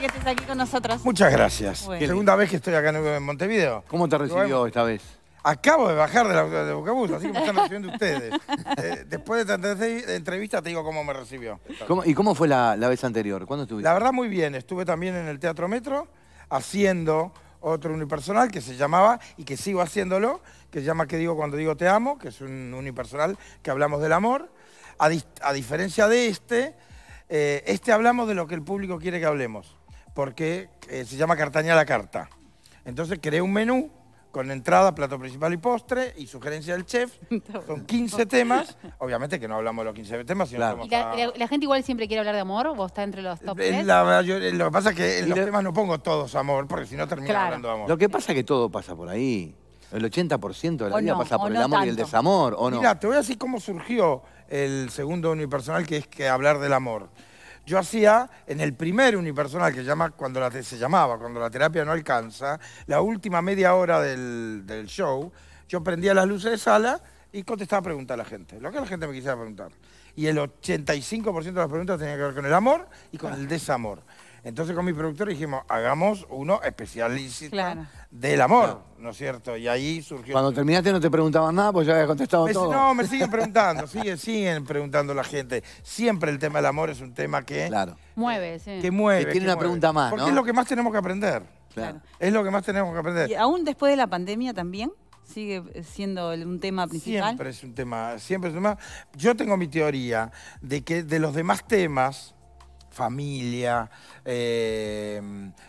que estés aquí con nosotros. Muchas gracias. Segunda vez que estoy acá en Montevideo. ¿Cómo te recibió esta vez? Acabo de bajar de, la, de Bucabús. así que me están recibiendo ustedes. Eh, después de esta entrevista te digo cómo me recibió. ¿Y cómo fue la, vez anterior? ¿Cuándo estuviste? La verdad muy bien, estuve también en el Teatro Metro haciendo otro unipersonal que se llamaba, y que sigo haciéndolo, que se llama Que digo cuando digo te amo, que es un unipersonal que hablamos del amor. A, diferencia de este, eh, este hablamos de lo que el público quiere que hablemos porque eh, se llama Cartaña la Carta. Entonces creé un menú con entrada, plato principal y postre y sugerencia del chef. Son 15 temas. Obviamente que no hablamos de los 15 temas, sino claro. la, la, gente igual siempre quiere hablar de amor? ¿Vos está entre los top 10? Eh, eh, lo que pasa es que en los temas no pongo todos amor, porque si no termino hablando de amor. Lo que pasa es que todo pasa por ahí. El 80% de la vida pasa por el amor y el desamor, ¿o no? Mira, te voy a decir cómo surgió el segundo unipersonal, que es que hablar del amor yo hacía en el primer unipersonal, que cuando se llamaba Cuando la terapia no alcanza, la última media hora del, show, yo prendía las luces de sala y contestaba preguntas a la gente, lo que la gente me quisiera preguntar. Y el 85% de las preguntas tenía que ver con el amor y con el desamor. Entonces con mi productor dijimos, hagamos uno especialista del amor, ¿no es cierto? Y ahí surgió... Cuando terminaste no te preguntaban nada, pues ya había contestado me, todo. No, me siguen preguntando, siguen, siguen preguntando la gente. Siempre el tema del amor es un tema que... Claro. Mueve, sí. Que mueve. Que tiene una pregunta más, Porque es lo que más tenemos que aprender. Es lo que más tenemos que aprender. ¿Y aún después de la pandemia también? sigue eh, siendo un tema principal? Siempre es un tema, siempre es un tema. Yo tengo mi teoría de que de los demás temas familia, eh,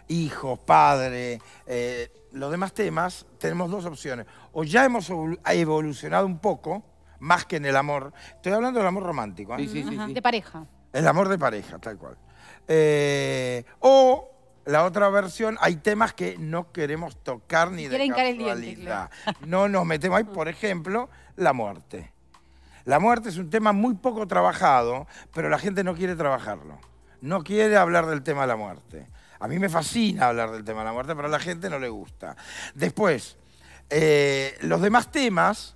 hijos, padre, eh, los demás temas, tenemos dos opciones. O ya hemos evolucionado un poco, más que en el amor. Estoy hablando del amor romántico. ¿eh? de pareja. El amor de pareja, tal cual. o la otra versión, hay temas que no queremos tocar ni de casualidad. El No nos metemos ahí, por ejemplo, la muerte. La muerte es un tema muy poco trabajado, pero la gente no quiere trabajarlo no quiere hablar del tema de la muerte. A mí me fascina hablar del tema de la muerte, pero a la gente no le gusta. Después, eh, los demás temas,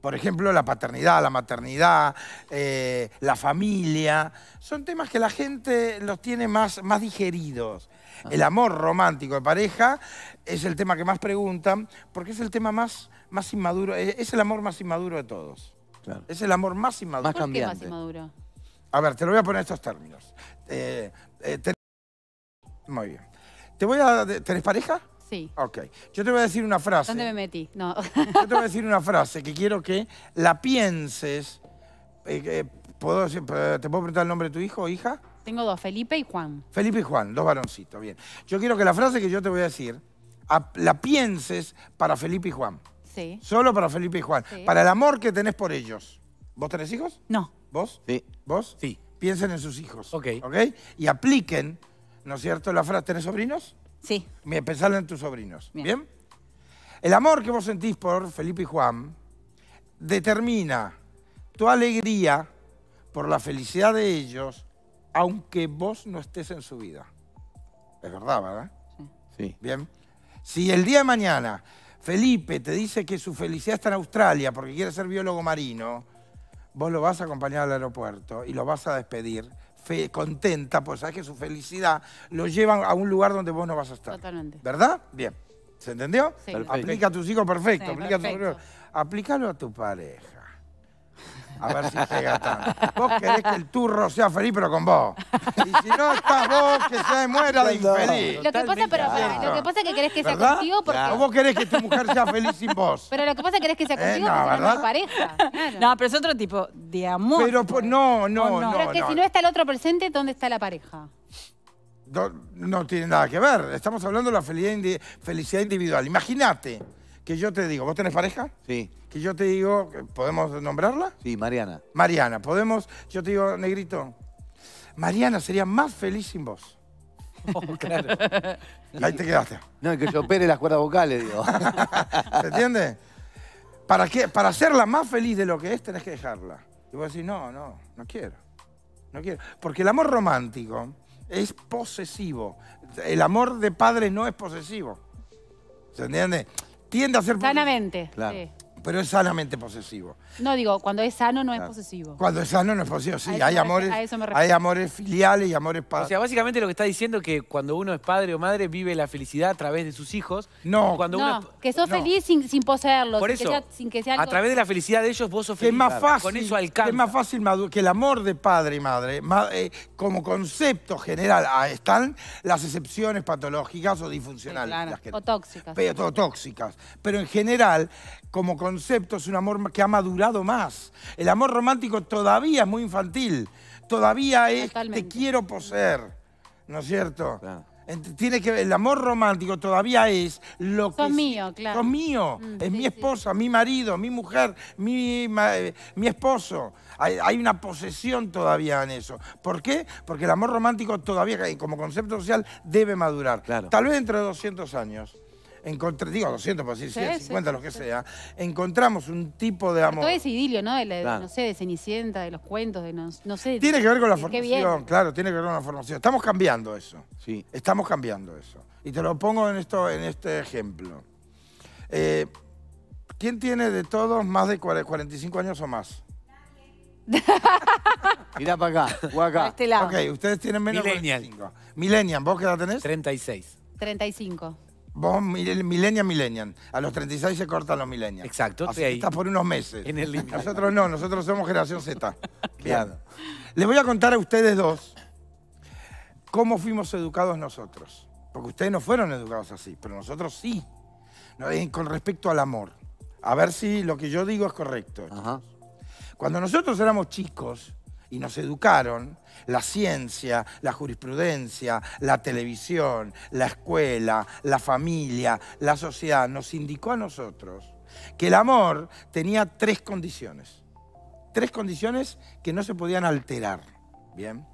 por ejemplo, la paternidad, la maternidad, eh, la familia, son temas que la gente los tiene más, más digeridos. Ah. El amor romántico de pareja es el tema que más preguntan, porque es el tema más, más inmaduro, es el amor más inmaduro de todos. Es el amor más inmaduro. Más cambiante. más inmaduro? A ver, te lo voy a poner estos términos. Eh, eh, Muy bien. Te voy a... ¿Tenés pareja? Sí. Ok. Yo te voy a decir una frase. ¿Dónde me metí? No. Yo te voy a decir una frase que quiero que la pienses. Eh, ¿puedo, ¿Te puedo preguntar el nombre de tu hijo o hija? Tengo dos, Felipe y Juan. Felipe y Juan, dos varoncitos, bien. Yo quiero que la frase que yo te voy a decir la pienses para Felipe y Juan. Sí. Solo para Felipe y Juan. Para el amor que tenés por ellos. ¿Vos tenés hijos? No. ¿Vos? Sí. ¿Vos? Sí. Piensen en sus hijos. Ok. ¿Ok? Y apliquen, ¿no es cierto? La frase, ¿tenés sobrinos? Sí. Pensar en tus sobrinos. Bien. El amor que vos sentís por Felipe y Juan determina tu alegría por la felicidad de ellos, aunque vos no estés en su vida. Es verdad, ¿verdad? Sí. Bien. Si el día de mañana Felipe te dice que su felicidad está en Australia porque quiere ser biólogo marino, vos lo vas a acompañar al aeropuerto y lo vas a despedir, contenta, pues sabes que su felicidad lo llevan a un lugar donde vos no vas a estar. Totalmente. ¿Verdad? Bien. ¿Se entendió? Sí. Aplica a tus hijos perfecto. Aplícalo A tu... a tu pareja. A ver si pega tanto. Vos querés que el turro sea feliz, pero con vos. Y si no estás vos, que se muera de infeliz. Lo que, pasa, pero, lo que pasa es que querés que sea contigo porque... vos querés que tu mujer sea feliz sin vos. Pero lo que pasa es que querés que sea eh, contigo porque no es pareja. No, pero es otro tipo de amor. Pero pues, no, no, no. Pero es que si no está el otro presente, ¿dónde está la pareja? No, no tiene nada que ver. Estamos hablando de la felicidad, felicidad individual. Imagínate que yo te digo, ¿vos tenés pareja? Sí. Que yo te digo, ¿podemos nombrarla? Sí, Mariana. Mariana, podemos, yo te digo, negrito, Mariana sería más feliz sin vos. Oh, claro. Ahí te quedaste. No, que yo pere las cuerdas vocales, digo. ¿Se entiende? ¿Para, qué? Para hacerla más feliz de lo que es, tenés que dejarla. Y vos decís, no, no, no quiero. No quiero. Porque el amor romántico es posesivo. El amor de padres no es posesivo. ¿Se entiende? tiende a ser... Sanamente. Claro pero es sanamente posesivo. No, digo, cuando es sano no es ah, posesivo. Cuando es sano no es posesivo, sí. hay, amores, hay amores filiales y amores padres. O sea, básicamente lo que está diciendo es que cuando uno es padre o madre vive la felicidad a través de sus hijos. No. Cuando uno que sos feliz sin, sin poseerlo. Por eso, a través de la felicidad de ellos vos sos es más fácil, Con eso es más fácil que el amor de padre y madre, eh, como concepto general, están las excepciones patológicas o disfuncionales. O tóxicas. Pero, en general, como concepto, concepto es un amor que ha madurado más. El amor romántico todavía es muy infantil, todavía es te quiero poseer, ¿no es cierto? Tiene que el amor romántico todavía es lo que... mío, claro. mío, mm, es mi esposa, mi marido, mi mujer, mi, eh, mi esposo. Hay, una posesión todavía en eso. ¿Por qué? Porque el amor romántico todavía, como concepto social, debe madurar. Claro. Tal vez entre 200 años encontré, digo 200, por decir 150, lo que sea, encontramos un tipo de amor. Todo ese idilio, ¿no? De No sé, de Cenicienta, de los cuentos, de no, sé. Tiene que ver con la formación, claro, tiene que ver con la formación. Estamos cambiando eso. Sí. Estamos cambiando eso. Y te lo pongo en, esto, en este ejemplo. Eh, ¿Quién tiene de todos más de 45 años o más? Mirá para acá, o acá. Este lado. Ok, ustedes tienen menos de 45. ¿vos qué edad tenés? 36. 35. Vos, milenias millennial. A los 36 se cortan los millennials. Exacto, Así Estás por unos meses. Nosotros no, nosotros somos generación Z. Le Les voy a contar a ustedes dos cómo fuimos educados nosotros. Porque ustedes no fueron educados así, pero nosotros sí. Con respecto al amor. A ver si lo que yo digo es correcto. Cuando nosotros éramos chicos, y nos educaron, la ciencia, la jurisprudencia, la televisión, la escuela, la familia, la sociedad, nos indicó a nosotros que el amor tenía tres condiciones. Tres condiciones que no se podían alterar. Bien.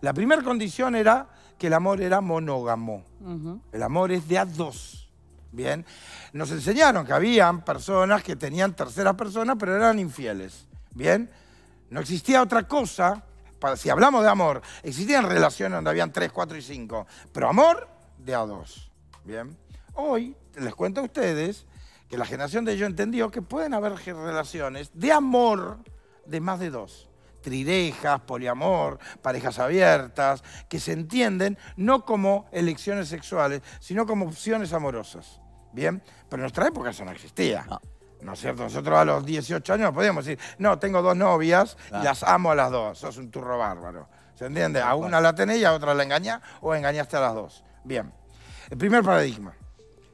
La primera condición era que el amor era monógamo. El amor es de a dos. Bien. Nos enseñaron que habían personas que tenían terceras personas, pero eran infieles. Bien. No existía otra cosa, si hablamos de amor, existían relaciones donde habían tres, cuatro y cinco, pero amor de a dos. Bien, hoy les cuento a ustedes que la generación de yo entendió que pueden haber relaciones de amor de más de dos. Trirejas, poliamor, parejas abiertas, que se entienden no como elecciones sexuales, sino como opciones amorosas. Bien, pero en nuestra época eso no existía. ¿No es cierto? Nosotros a los 18 años podíamos decir, no, tengo dos novias las amo a las dos. Sos un turro bárbaro. ¿Se entiende? A una la tenés y a otra la engañás o engañaste a las dos. Bien. El primer paradigma.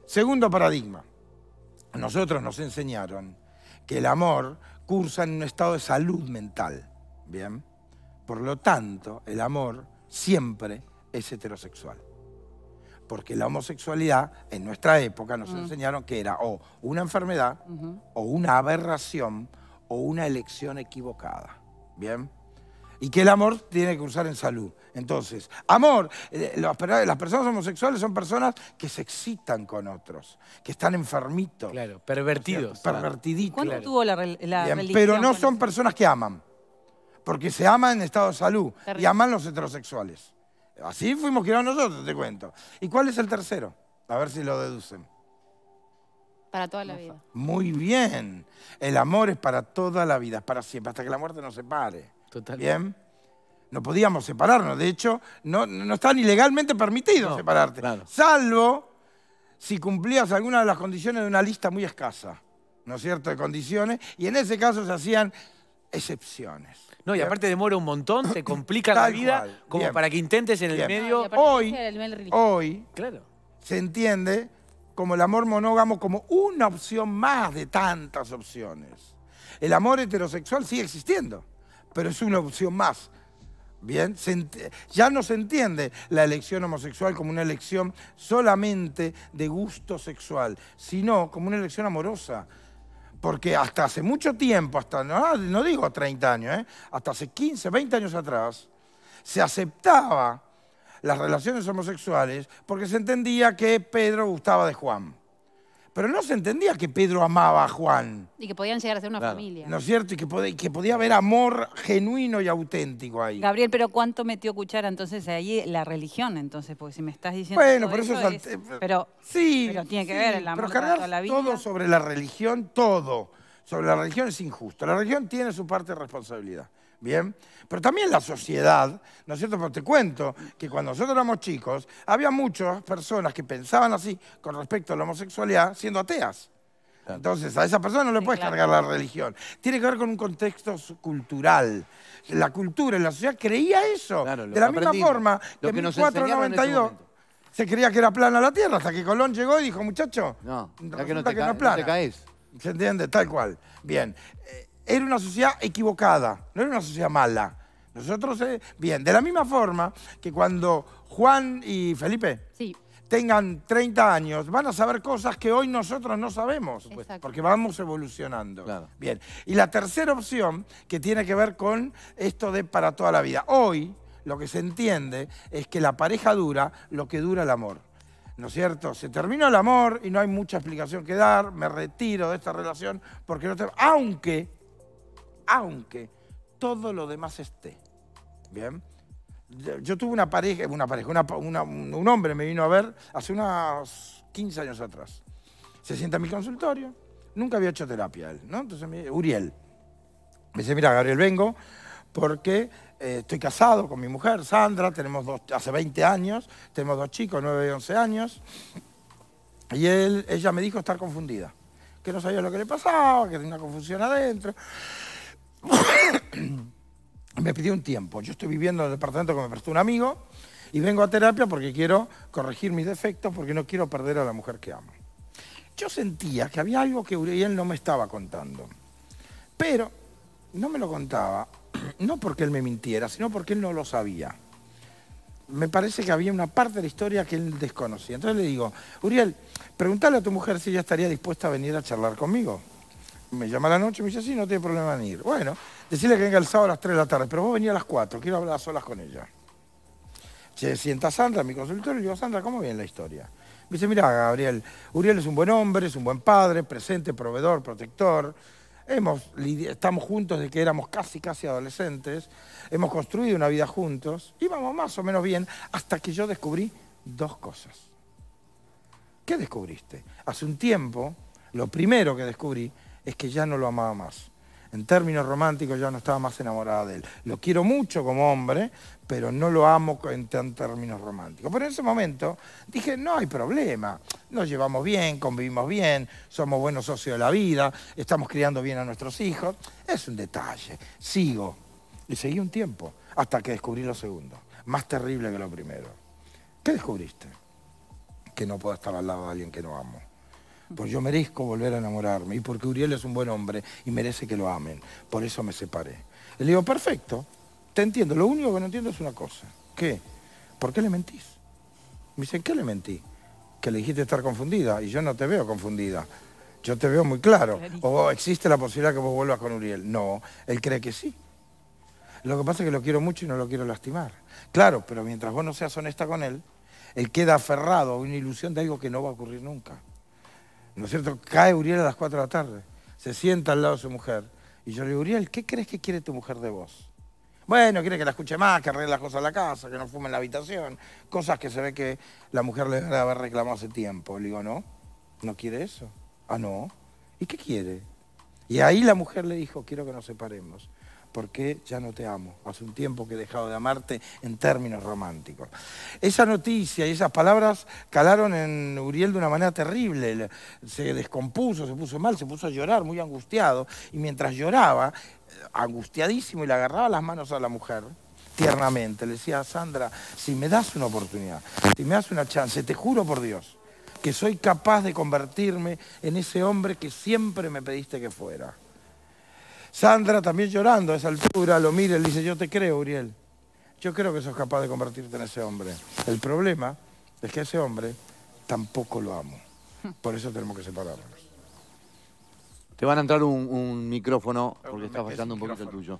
Segundo paradigma. nosotros nos enseñaron que el amor cursa en un estado de salud mental. Bien. Por lo tanto, el amor siempre es heterosexual porque la homosexualidad en nuestra época nos mm. enseñaron que era o una enfermedad, o una aberración, o una elección equivocada. ¿Bien? Y que el amor tiene que usar en salud. Entonces, amor, eh, las personas homosexuales son personas que se excitan con otros, que están enfermitos. Claro, pervertidos. pervertiditos. ¿Cuándo tuvo la, Pero no son personas que aman, porque se aman en estado de salud y aman los heterosexuales. Así fuimos girando nosotros, te cuento. ¿Y cuál es el tercero? A ver si lo deducen. Para toda la vida. Muy bien. El amor es para toda la vida, es para siempre, hasta que la muerte nos separe. Totalmente. Bien. No podíamos separarnos, de hecho, no, no está ni legalmente permitido separarte. Salvo si cumplías alguna de las condiciones de una lista muy escasa, ¿no es cierto?, de condiciones, y en ese caso se hacían excepciones. No, y aparte demora un montón, te complica la vida como para que intentes en el medio. Hoy- Hoy Claro. se entiende como el amor monógamo como una opción más de tantas opciones. El amor heterosexual sigue existiendo, pero es una opción más. Bien, ya no se entiende la elección homosexual como una elección solamente de gusto sexual, sino como una elección amorosa, porque hasta hace mucho tiempo, hasta no, ah, no digo 30 años, ¿eh? hasta hace 15, 20 años atrás, se aceptaba las relaciones homosexuales porque se entendía que Pedro gustaba de Juan. Pero no se entendía que Pedro amaba a Juan. Y que podían llegar a ser una familia. ¿No es cierto? Y que, que podía haber amor genuino y auténtico ahí. Gabriel, pero ¿cuánto metió cuchara entonces ahí la religión? Entonces, porque si me estás diciendo. Bueno, pero eso, eh, Pero, sí, pero tiene que ver el amor pero la vida. todo sobre la religión, todo. Sobre la religión es injusto. La religión tiene su parte de responsabilidad. Bien, pero también la sociedad, ¿no es cierto? Porque te cuento que cuando nosotros éramos chicos, había muchas personas que pensaban así con respecto a la homosexualidad siendo ateas. Entonces, a esa persona no le puedes cargar la religión. Tiene que ver con un contexto cultural. La cultura y la sociedad creía eso. de la misma forma que, en 1492 se creía que era plana la Tierra, hasta que Colón llegó y dijo, muchacho, no, que no, es plana. caes. ¿Se entiende? Tal cual. Bien. Eh, era una sociedad equivocada, no era una sociedad mala. Nosotros, eh, bien, de la misma forma que cuando Juan y Felipe tengan 30 años, van a saber cosas que hoy nosotros no sabemos, pues, porque vamos evolucionando. Bien, y la tercera opción que tiene que ver con esto de para toda la vida. Hoy lo que se entiende es que la pareja dura lo que dura el amor. ¿no es cierto? Se terminó el amor y no hay mucha explicación que dar, me retiro de esta relación porque no tengo, Aunque aunque todo lo demás esté. Bien. Yo tuve una pareja, una pareja, un hombre me vino a ver hace unos 15 años atrás. Se sienta en mi consultorio, nunca había hecho terapia él, ¿no? Entonces me dice, Uriel. Me dice, mira, Gabriel, vengo porque eh, estoy casado con mi mujer, Sandra, tenemos dos, hace 20 años, tenemos dos chicos, 9 y 11 años, y él, ella me dijo estar confundida, que no sabía lo que le pasaba, que tenía una confusión adentro. me pidió un tiempo. Yo estoy viviendo en el departamento que me prestó un amigo y vengo a terapia porque quiero corregir mis defectos, porque no quiero perder a la mujer que amo. Yo sentía que había algo que Uriel no me estaba contando, pero no me lo contaba, no porque él me mintiera, sino porque él no lo sabía. Me parece que había una parte de la historia que él desconocía. Entonces le digo, Uriel, pregúntale a tu mujer si ella estaría dispuesta a venir a charlar conmigo me llama la noche y me dice, sí, no tiene problema en ir. Bueno, decirle que venga el sábado a las 3 de la tarde, pero vos venía a las 4, quiero hablar a solas con ella. Se sienta Sandra mi consultorio y digo, Sandra, ¿cómo viene la historia? Me dice, mira, Gabriel, Uriel es un buen hombre, es un buen padre, presente, proveedor, protector. Hemos, estamos juntos desde que éramos casi, casi adolescentes. Hemos construido una vida juntos. Íbamos más o menos bien hasta que yo descubrí dos cosas. ¿Qué descubriste? Hace un tiempo, lo primero que descubrí es que ya no lo amaba más. En términos románticos ya no estaba más enamorada de él. Lo quiero mucho como hombre, pero no lo amo en términos románticos. Pero en ese momento dije, no hay problema, nos llevamos bien, convivimos bien, somos buenos socios de la vida, estamos criando bien a nuestros hijos. Es un detalle. Sigo. Y seguí un tiempo hasta que descubrí lo segundo, más terrible que lo primero. ¿Qué descubriste? Que no puedo estar al lado de alguien que no amo. Pues yo merezco volver a enamorarme y porque Uriel es un buen hombre y merece que lo amen. Por eso me separé. Le digo, perfecto, te entiendo. Lo único que no entiendo es una cosa. ¿Qué? ¿Por qué le mentís? Me dicen, ¿qué le mentí? Que le dijiste estar confundida y yo no te veo confundida. Yo te veo muy claro. O existe la posibilidad que vos vuelvas con Uriel. No, él cree que sí. Lo que pasa es que lo quiero mucho y no lo quiero lastimar. Claro, pero mientras vos no seas honesta con él, él queda aferrado a una ilusión de algo que no va a ocurrir nunca. ¿no es cierto? Cae Uriel a las 4 de la tarde, se sienta al lado de su mujer. Y yo le digo, Uriel, ¿qué crees que quiere tu mujer de vos? Bueno, quiere que la escuche más, que arregle las cosas en la casa, que no fume en la habitación, cosas que se ve que la mujer le debe haber reclamado hace tiempo. Le digo, no, no quiere eso. Ah, no. ¿Y qué quiere? Y ahí la mujer le dijo, quiero que nos separemos porque ya no te amo. Hace un tiempo que he dejado de amarte en términos románticos. Esa noticia y esas palabras calaron en Uriel de una manera terrible. Se descompuso, se puso mal, se puso a llorar, muy angustiado. Y mientras lloraba, eh, angustiadísimo, y le agarraba las manos a la mujer tiernamente, le decía, a Sandra, si me das una oportunidad, si me das una chance, te juro por Dios que soy capaz de convertirme en ese hombre que siempre me pediste que fuera. Sandra también llorando a esa altura, lo mira y le dice, yo te creo, Uriel. Yo creo que sos capaz de convertirte en ese hombre. El problema es que ese hombre tampoco lo amo. Por eso tenemos que separarnos. Te van a entrar un, micrófono porque está fallando un poquito el tuyo.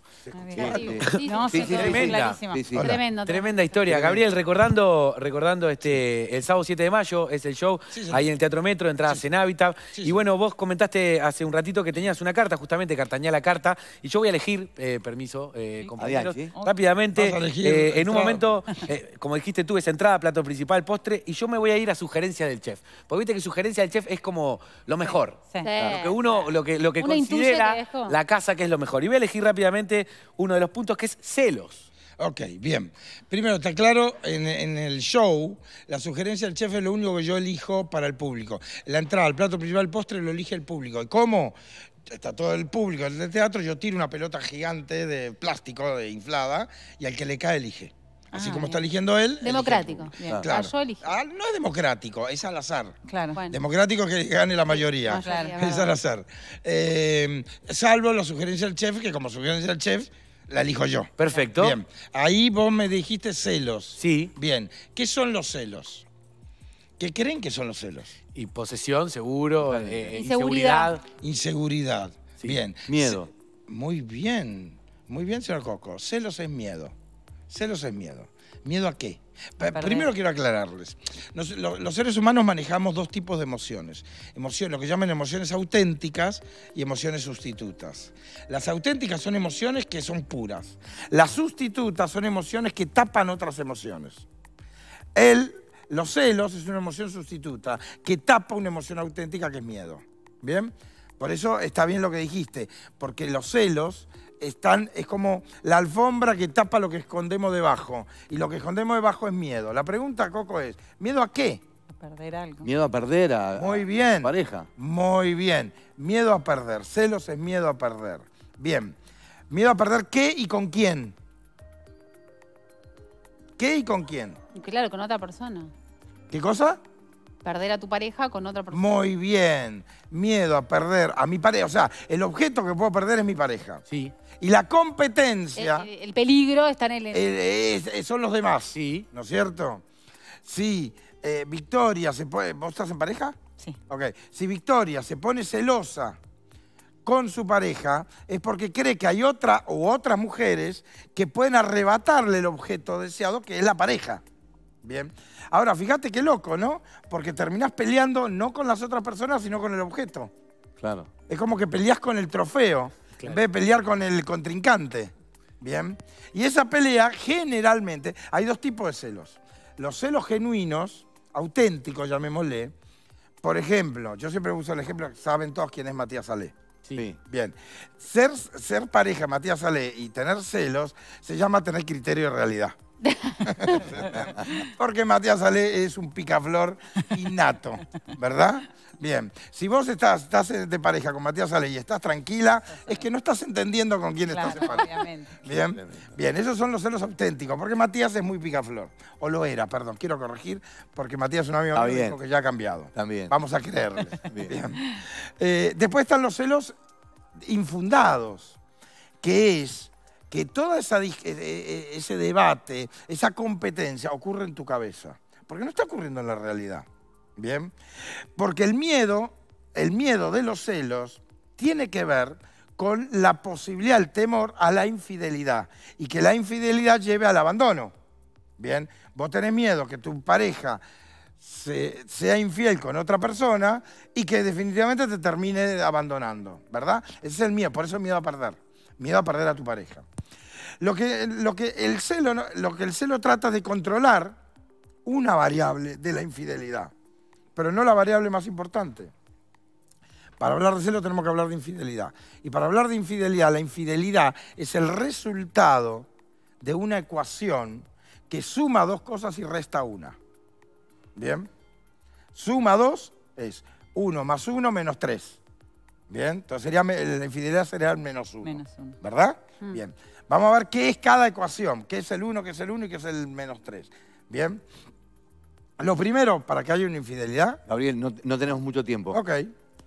Tremendo. Tremenda historia. Gabriel, recordando, recordando este el sábado 7 de mayo, es el show, ahí en el Teatro Metro, entradas en Hábitat. y bueno, vos comentaste hace un ratito que tenías una carta, justamente, Cartañá la carta, y yo voy a elegir, eh, permiso, eh, compañeros, rápidamente, eh, en un momento, eh, como dijiste tú, es entrada, plato principal, postre, y yo me voy a ir a sugerencia del chef. Porque viste que sugerencia del chef es como lo mejor. que uno, lo lo que considera la casa que es lo mejor. Y voy a elegir rápidamente uno de los puntos que es celos. Ok, bien. Primero, está claro, en, el show, la sugerencia del chef es lo único que yo elijo para el público. La entrada, el plato principal, el postre, lo elige el público. ¿Y cómo? Está todo el público En el teatro, yo tiro una pelota gigante de plástico, de inflada, y al que le cae elige. Así ah, como está eligiendo él. Democrático. Ah, ah, no es democrático, es al azar. Claro. Democrático que gane la mayoría. Es al azar. Eh, salvo la sugerencia del chef, que como sugerencia del chef, la elijo yo. Perfecto. Bien. Ahí vos me dijiste celos. Sí. Bien. ¿Qué son los celos? ¿Qué creen que son los celos? Y posesión, seguro, eh, eh, inseguridad. Inseguridad. Bien. Miedo. muy bien. Muy bien, señor Coco. Celos es miedo. Celos es miedo. ¿Miedo a qué? Primero quiero aclararles. los seres humanos manejamos dos tipos de emociones. emociones. Lo que llaman emociones auténticas y emociones sustitutas. Las auténticas son emociones que son puras. Las sustitutas son emociones que tapan otras emociones. El, los celos es una emoción sustituta que tapa una emoción auténtica que es miedo. ¿Bien? Por eso está bien lo que dijiste, porque los celos están, es como la alfombra que tapa lo que escondemos debajo. Y lo que escondemos debajo es miedo. La pregunta, Coco, es, ¿miedo a qué? A perder algo. Miedo a perder a, Muy bien. pareja. Muy bien. Miedo a perder. Celos es miedo a perder. Bien. ¿Miedo a perder qué y con quién? ¿Qué y con quién? Claro, con otra persona. ¿Qué cosa? perder a tu pareja con otra persona. Muy bien. Miedo a perder a mi pareja. O sea, el objeto que puedo perder es mi pareja. Sí. Y la competencia... El, peligro está en el... Eh, son los demás. Sí. ¿No es cierto? Sí. Eh, Victoria, se puede, ¿vos estás en pareja? Sí. Ok. Si Victoria se pone celosa con su pareja es porque cree que hay otra o otras mujeres que pueden arrebatarle el objeto deseado que es la pareja. Bien. Ahora, fíjate qué loco, ¿no? Porque terminás peleando no con las otras personas, sino con el objeto. Claro. Es como que peleas con el trofeo, en vez de pelear con el contrincante. Bien. Y esa pelea, generalmente, hay dos tipos de celos. Los celos genuinos, auténticos, llamémosle. Por ejemplo, yo siempre uso el ejemplo, saben todos quién es Matías Ale. Sí. Bien. Ser, ser pareja, Matías Ale, y tener celos, se llama tener criterio de realidad. Porque Matías Ale es un picaflor innato, ¿verdad? Bien, si vos estás, eh, de pareja con Matías Ale y estás tranquila, es que no estás entendiendo con quién estás de pareja. Bien, bien, esos son los celos auténticos, porque Matías es muy picaflor, o lo era, perdón, quiero corregir, porque Matías es un amigo mío que ya ha cambiado. También. Vamos a creerle. Eh, después están los celos infundados, que es que todo e, e, e, ese debate, esa competencia ocurre en tu cabeza, porque no está ocurriendo en la realidad. ¿Bien? Porque el miedo, el miedo de los celos, tiene que ver con la posibilidad, el temor a la infidelidad y que la infidelidad lleve al abandono. Bien, vos tenés miedo que tu pareja sea infiel con otra persona y que definitivamente te termine abandonando, ¿verdad? Ese es el miedo, por eso miedo a perder, miedo a perder a tu pareja. Lo que, lo que, el celo, lo que el celo trata de controlar una variable de la infidelidad, pero no la variable más importante. Para hablar de celo tenemos que hablar de infidelidad. Y para hablar de infidelidad, la infidelidad es el resultado de una ecuación que suma dos cosas y resta una. ¿Bien? Suma dos es uno más uno menos tres. ¿Bien? Entonces sería, la infidelidad sería el menos uno. ¿Verdad? Mm. Bien. Vamos a ver qué es cada ecuación, qué es el 1, qué es el 1 y qué es el menos 3. Bien. Lo primero, para que haya una infidelidad. Gabriel, no, tenemos mucho tiempo. Ok.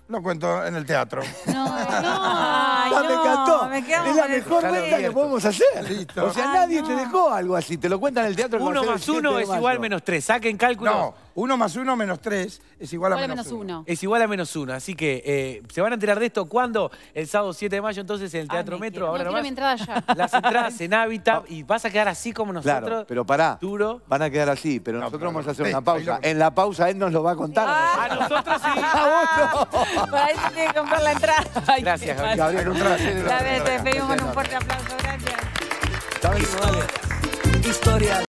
Lo cuento en el teatro. No, no, no, me encantó. es la mejor cuenta que podemos hacer. Listo. O sea, nadie te dejó algo así. Te lo cuentan en el teatro. Uno más uno es igual menos tres. Saquen cálculo. No. 1 más 1 menos 3 es igual a menos 1. Es igual a menos 1. Así que eh, se van a enterar de esto cuando el sábado 7 de mayo, entonces en el Teatro Metro. Ahora no, mi entrada ya. Las entradas en Habitat y vas a quedar así como nosotros. Claro, pero pará. Duro. Van a quedar así, pero nosotros vamos a hacer una pausa. En la pausa él nos lo va a contar. Ah. a nosotros sí. a vos no. Ah, para eso tiene que comprar la entrada. gracias, Gabriel. Gabriel, La te despedimos un fuerte aplauso. Gracias. Historia.